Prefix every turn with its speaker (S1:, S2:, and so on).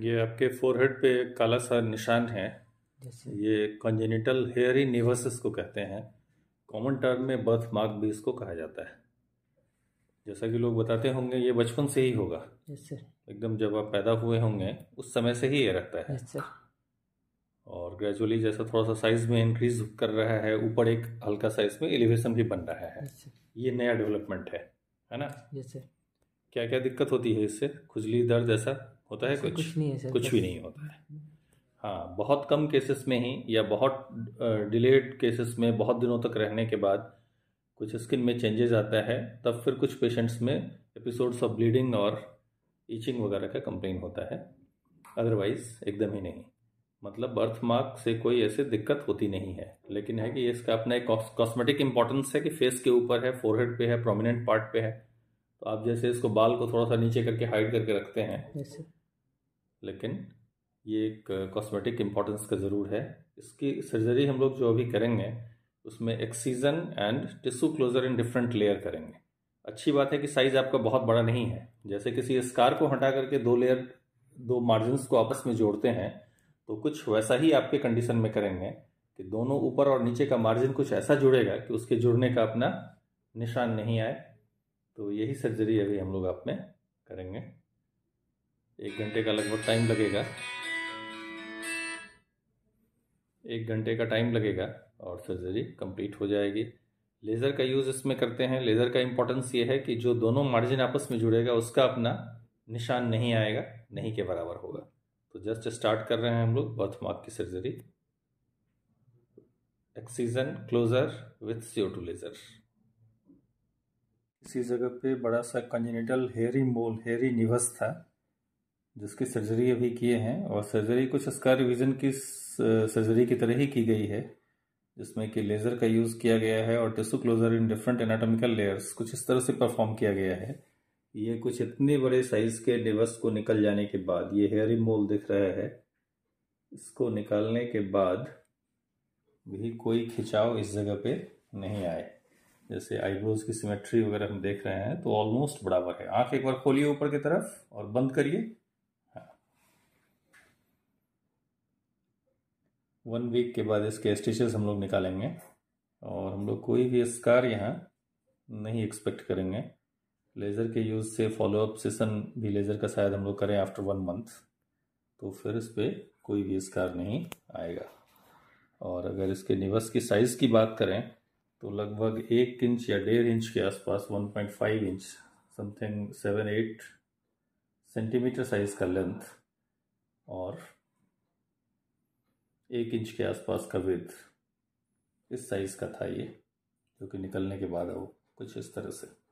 S1: ये आपके फोरहेड पे काला सा निशान है ये कॉन्जेनिटल हेयरी निवसिस को कहते हैं कॉमन टर्म में बर्थ मार्क भी इसको कहा जाता है जैसा कि लोग बताते होंगे ये बचपन से ही होगा एकदम जब आप पैदा हुए होंगे उस समय से ही ये रहता है और ग्रेजुअली जैसा थोड़ा सा साइज में इंक्रीज कर रहा है ऊपर एक हल्का साइज में एलिवेशन भी बन रहा है ये नया डेवलपमेंट है है ना क्या क्या दिक्कत होती है इससे खुजली दर्द ऐसा होता है कुछ कुछ नहीं है सर कुछ भी नहीं होता है हाँ बहुत कम केसेस में ही या बहुत डिलेड केसेस में बहुत दिनों तक रहने के बाद कुछ स्किन में चेंजेस आता है तब फिर कुछ पेशेंट्स में एपिसोड्स ऑफ ब्लीडिंग और ईचिंग वगैरह का कंप्लेन होता है अदरवाइज एकदम ही नहीं मतलब बर्थ मार्क से कोई ऐसे दिक्कत होती नहीं है लेकिन है कि इसका अपना एक कॉस्मेटिक इंपॉर्टेंस है कि फेस के ऊपर है फोरहेड पे है प्रोमिनेंट पार्ट पे है तो आप जैसे इसको बाल को थोड़ा सा नीचे करके हाइड करके रखते हैं लेकिन ये एक कॉस्मेटिक इम्पोर्टेंस का ज़रूर है इसकी सर्जरी हम लोग जो अभी करेंगे उसमें excision and tissue closure in different layer करेंगे अच्छी बात है कि साइज आपका बहुत बड़ा नहीं है जैसे किसी स्कार को हटा करके दो लेयर दो मार्जिन को आपस में जोड़ते हैं तो कुछ वैसा ही आपके कंडीशन में करेंगे कि दोनों ऊपर और नीचे का मार्जिन कुछ ऐसा जुड़ेगा कि उसके जुड़ने का अपना निशान नहीं आए तो यही सर्जरी अभी हम लोग आप में करेंगे एक घंटे का लगभग टाइम लगेगा एक घंटे का टाइम लगेगा और सर्जरी कंप्लीट हो जाएगी लेज़र का यूज़ इसमें करते हैं लेज़र का इम्पोर्टेंस ये है कि जो दोनों मार्जिन आपस में जुड़ेगा उसका अपना निशान नहीं आएगा नहीं के बराबर होगा तो जस्ट स्टार्ट कर रहे हैं हम लोग बर्थ मार्क की surgery excision closure with C two laser इसी जगह पे बड़ा सा कंजेनेटल हेरी मोल हेरी निवस था जिसकी सर्जरी अभी किए हैं और सर्जरी कुछ स्कार रिविज़न की सर्जरी की तरह ही की गई है जिसमें कि लेज़र का यूज़ किया गया है और tissue closure in different anatomical layers कुछ इस तरह से परफॉर्म किया गया है ये कुछ इतने बड़े साइज़ के डिवस को निकल जाने के बाद ये हेयर मोल दिख रहा है इसको निकालने के बाद भी कोई खिंचाव इस जगह पे नहीं आए जैसे आईब्रोज की सिमेट्री वगैरह हम देख रहे हैं तो ऑलमोस्ट बराबर है आंख एक बार खोलिए ऊपर की तरफ और बंद करिए वन वीक के बाद इसके स्टिचेस हम लोग निकालेंगे और हम लोग कोई भी स्कार यहाँ नहीं एक्सपेक्ट करेंगे लेज़र के यूज़ से फॉलोअप सेशन भी लेज़र का शायद हम लोग करें आफ्टर वन मंथ तो फिर इस पर कोई भी स्कार नहीं आएगा और अगर इसके निवस की साइज़ की बात करें तो लगभग एक इंच या डेढ़ इंच के आसपास 1.5 inch something seven eight centimetre size का लेंथ और एक इंच के आसपास का विथ इस साइज़ का था ये जो कि निकलने के बाद वो कुछ इस तरह से